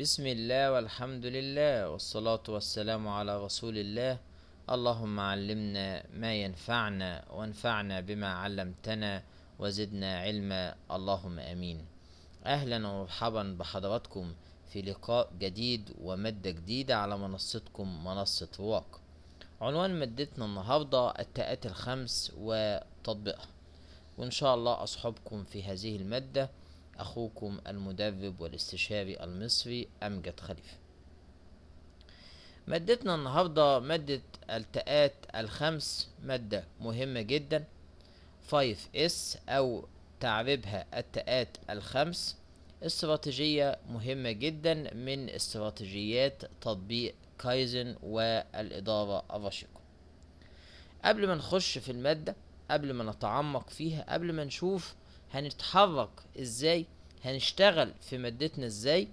بسم الله والحمد لله والصلاة والسلام على رسول الله اللهم علمنا ما ينفعنا وانفعنا بما علمتنا وزدنا علما اللهم امين اهلا ومرحبا بحضراتكم في لقاء جديد ومادة جديدة على منصتكم منصة رواق عنوان مادتنا النهاردة التاءات الخمس وتطبيقها وان شاء الله اصحبكم في هذه المادة أخوكم المدرب والاستشاري المصري أمجد خليفة مادتنا النهاردة مادة التقات الخمس مادة مهمة جدا 5S أو تعريبها التقات الخمس استراتيجية مهمة جدا من استراتيجيات تطبيق كايزن والإدارة الرشيقة قبل ما نخش في المادة قبل ما نتعمق فيها قبل ما نشوف هنتحرك ازاي هنشتغل في مادتنا ازاي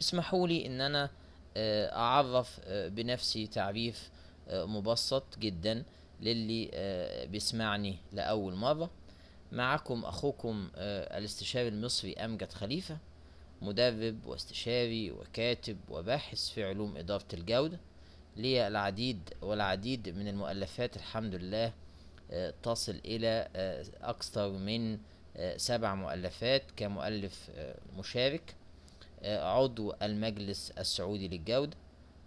اسمحوا لي ان انا آه، اعرف آه، بنفسي تعريف آه، مبسط جدا للي بيسمعني لاول مره معكم اخوكم الاستشاري المصري امجد خليفه مدرب واستشاري وكاتب وباحث في علوم اداره الجوده لي العديد والعديد من المؤلفات الحمد لله تصل إلى آه، أكثر من آه، سبع مؤلفات كمؤلف آه، مشارك عضو المجلس السعودي للجودة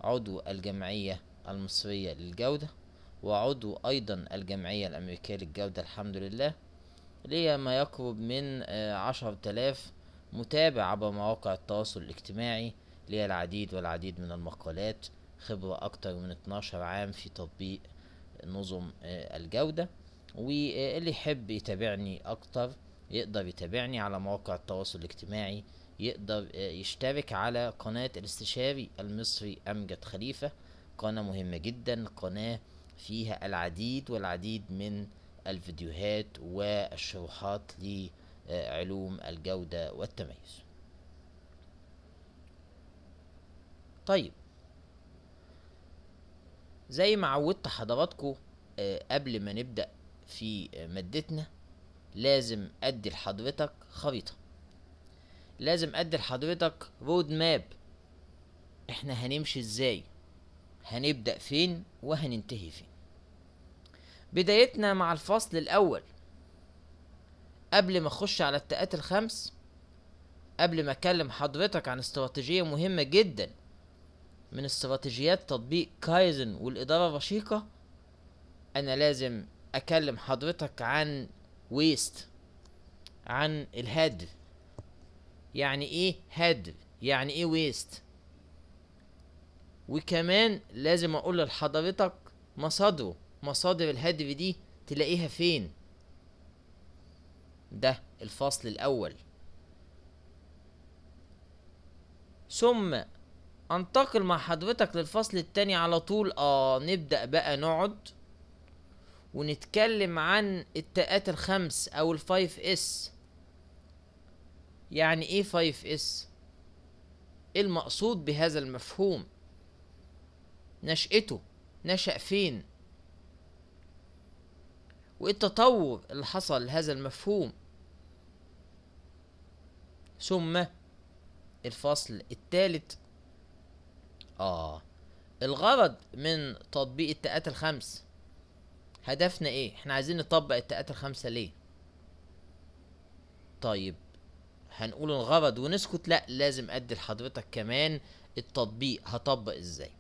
عضو الجمعية المصرية للجودة وعضو أيضا الجمعية الأمريكية للجودة الحمد لله ليا ما يقرب من عشرة آلاف متابع عبر مواقع التواصل الاجتماعي ليا العديد والعديد من المقالات خبرة أكتر من 12 عام في تطبيق نظم آه، الجودة واللي يحب يتابعني أكتر يقدر يتابعني على مواقع التواصل الاجتماعي يقدر آه، يشترك على قناة الاستشاري المصري أمجد خليفة قناة مهمة جدا قناة فيها العديد والعديد من الفيديوهات والشروحات لعلوم الجودة والتميز طيب زي ما عودت حضراتكم آه، قبل ما نبدأ في مادتنا لازم أدي لحضرتك خريطة لازم أدي لحضرتك رود ماب احنا هنمشي ازاي هنبدأ فين وهننتهي فين بدايتنا مع الفصل الأول قبل ما أخش على التاءات الخمس قبل ما أكلم حضرتك عن استراتيجية مهمة جدا من استراتيجيات تطبيق كايزن والإدارة الرشيقة أنا لازم أكلم حضرتك عن ويست عن الهدر يعني إيه هدر يعني إيه ويست وكمان لازم أقول لحضرتك مصادره مصادر الهدر دي تلاقيها فين ده الفصل الأول ثم انتقل مع حضرتك للفصل التاني على طول اه نبدأ بقى نقعد ونتكلم عن التاءات الخمس او الفايف اس يعني ايه فايف اس ايه المقصود بهذا المفهوم نشأته نشأ فين وايه التطور اللي حصل لهذا المفهوم ثم الفصل الثالث اه الغرض من تطبيق التاءات الخمس هدفنا ايه احنا عايزين نطبق التاءات الخمسه ليه طيب هنقول الغرض ونسكت لا لازم ادي لحضرتك كمان التطبيق هطبق ازاي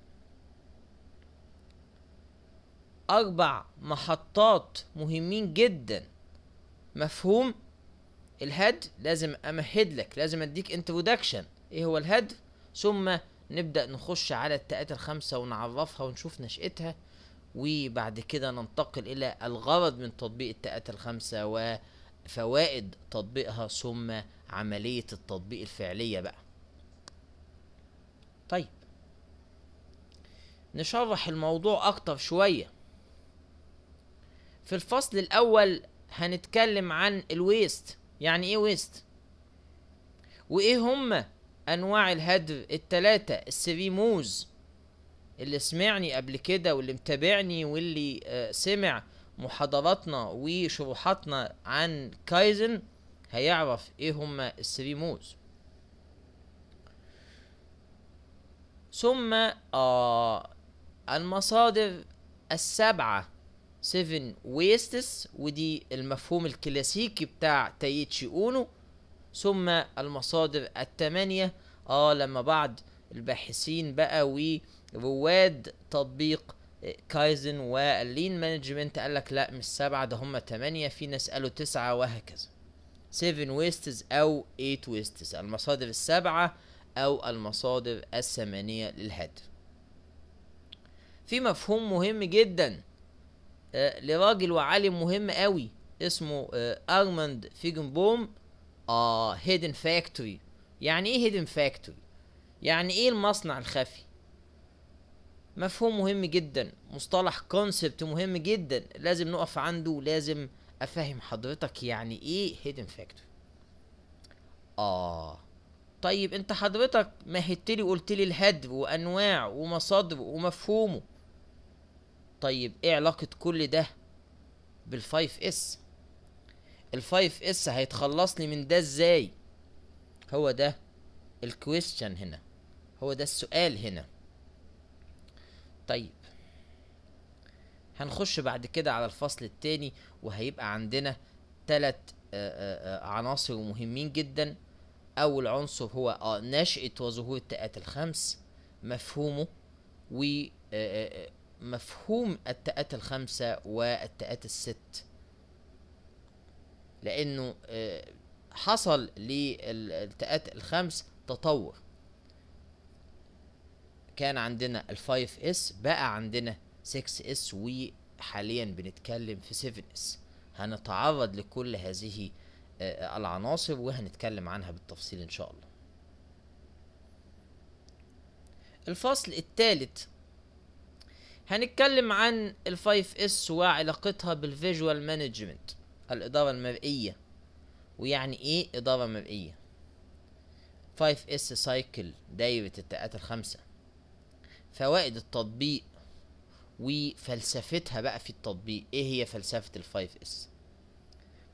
اربع محطات مهمين جدا مفهوم الهد لازم امهد لك لازم اديك انترودكشن ايه هو الهد ثم نبدأ نخش على التاءات الخمسة ونعرفها ونشوف نشأتها وبعد كده ننتقل إلى الغرض من تطبيق التاءات الخمسة وفوائد تطبيقها ثم عملية التطبيق الفعلية بقى طيب نشرح الموضوع أكتر شوية في الفصل الأول هنتكلم عن الويست يعني إيه ويست وإيه هما انواع الهدر التلاتة السري موز اللي سمعني قبل كده واللي متابعني واللي آه، سمع محاضراتنا وشروحاتنا عن كايزن هيعرف ايه هما السري موز ثم آه المصادر السبعة سيفن ويستس ودي المفهوم الكلاسيكي بتاع تايتشي اونو ثم المصادر الثمانية اه لما بعض الباحثين بقى ورواد تطبيق آه، كايزن واللين مانجمنت قال لك لا مش سبعة ده هم تمانية في ناس قالوا تسعة وهكذا سيفن ويستز او ايت ويستز المصادر السبعة او المصادر الثمانية للهدف في مفهوم مهم جدا آه، لراجل وعالم مهم قوي اسمه آه، ارماند فيجنبوم هيدن آه، فاكتوري يعني ايه هيدن فاكتوري يعني ايه المصنع الخفي مفهوم مهم جدا مصطلح كونسبت مهم جدا لازم نقف عنده ولازم افهم حضرتك يعني ايه هيدن فاكتوري اه طيب انت حضرتك مهدتلي وقلتلي الهدر وانواعه ومصادره ومفهومه طيب ايه علاقة كل ده بالفايف اس الفايف اس هيتخلص لي من ده ازاي هو ده الكويستشن هنا هو ده السؤال هنا طيب هنخش بعد كده على الفصل التاني وهيبقى عندنا تلات آه، آه، آه، عناصر مهمين جدا اول عنصر هو نشأة وظهور التاءات الخمس مفهومه ومفهوم التاءات الخمسة والتاءات الست لانه آه، حصل للتئات الخمس تطور كان عندنا ال5 اس بقى عندنا 6 اس وحاليا بنتكلم في 7 اس هنتعرض لكل هذه آه، العناصر وهنتكلم عنها بالتفصيل ان شاء الله الفصل الثالث هنتكلم عن ال5 اس وعلاقتها بالفيجوال مانجمنت الإضافة المرئية ويعني إيه إضافة مرئية 5S سايكل دايرة التاءات الخمسة فوائد التطبيق وفلسفتها بقى في التطبيق ايه هي فلسفة الفايف اس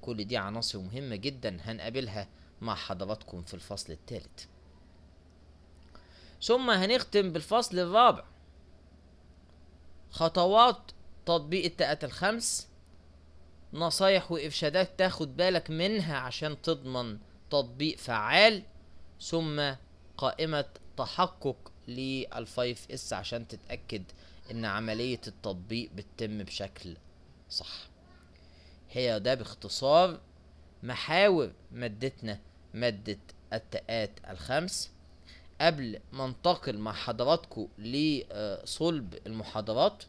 كل دي عناصر مهمة جدا هنقابلها مع حضراتكم في الفصل الثالث ثم هنختم بالفصل الرابع خطوات تطبيق التاءات الخمس نصايح وإرشادات تاخد بالك منها عشان تضمن تطبيق فعال ثم قائمة تحقق للفايف اس عشان تتأكد ان عملية التطبيق بتتم بشكل صح هي ده باختصار محاور مادتنا مادة التقات الخمس قبل ما انتقل مع حضراتكم لصلب المحاضرات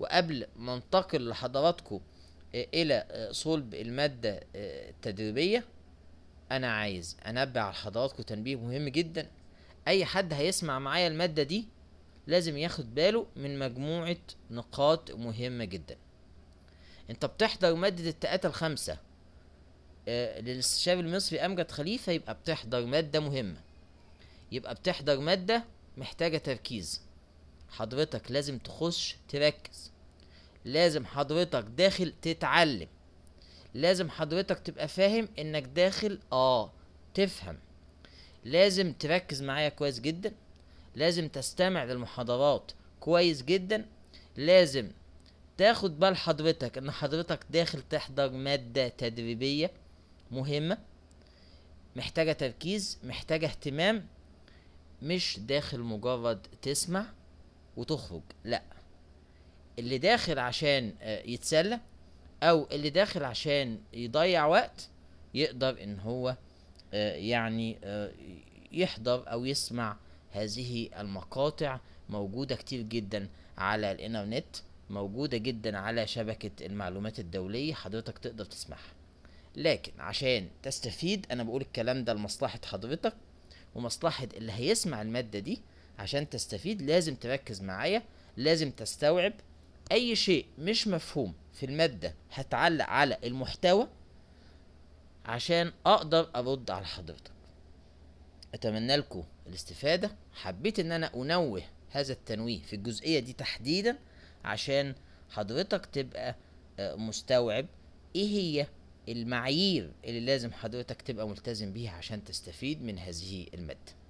وقبل ما انتقل لحضراتكم الى آه، صلب الماده آه، التدريبيه انا عايز انبه على حضراتكم تنبيه مهم جدا اي حد هيسمع معايا الماده دي لازم ياخد باله من مجموعه نقاط مهمه جدا انت بتحضر ماده التقاتة الخمسه آه، للاستشاري المصري امجد خليفه يبقى بتحضر ماده مهمه يبقى بتحضر ماده محتاجه تركيز حضرتك لازم تخش تركز لازم حضرتك داخل تتعلم لازم حضرتك تبقى فاهم انك داخل اه تفهم لازم تركز معايا كويس جدا لازم تستمع للمحاضرات كويس جدا لازم تاخد بال حضرتك ان حضرتك داخل تحضر مادة تدريبية مهمة محتاجة تركيز محتاجة اهتمام مش داخل مجرد تسمع وتخرج لأ اللي داخل عشان آه، يتسلى او اللي داخل عشان يضيع وقت يقدر ان هو آه، يعني آه، يحضر او يسمع هذه المقاطع موجودة كتير جدا على الانترنت موجودة جدا على شبكة المعلومات الدولية حضرتك تقدر تسمعها لكن عشان تستفيد انا بقول الكلام ده لمصلحة حضرتك ومصلحة اللي هيسمع المادة دي عشان تستفيد لازم تركز معايا لازم تستوعب اي شيء مش مفهوم في المادة هتعلق على المحتوى عشان اقدر ارد على حضرتك اتمنى لكم الاستفادة حبيت ان انا انوه هذا التنويه في الجزئية دي تحديدا عشان حضرتك تبقى آه، مستوعب ايه هي المعايير اللي لازم حضرتك تبقى ملتزم بيها عشان تستفيد من هذه الماده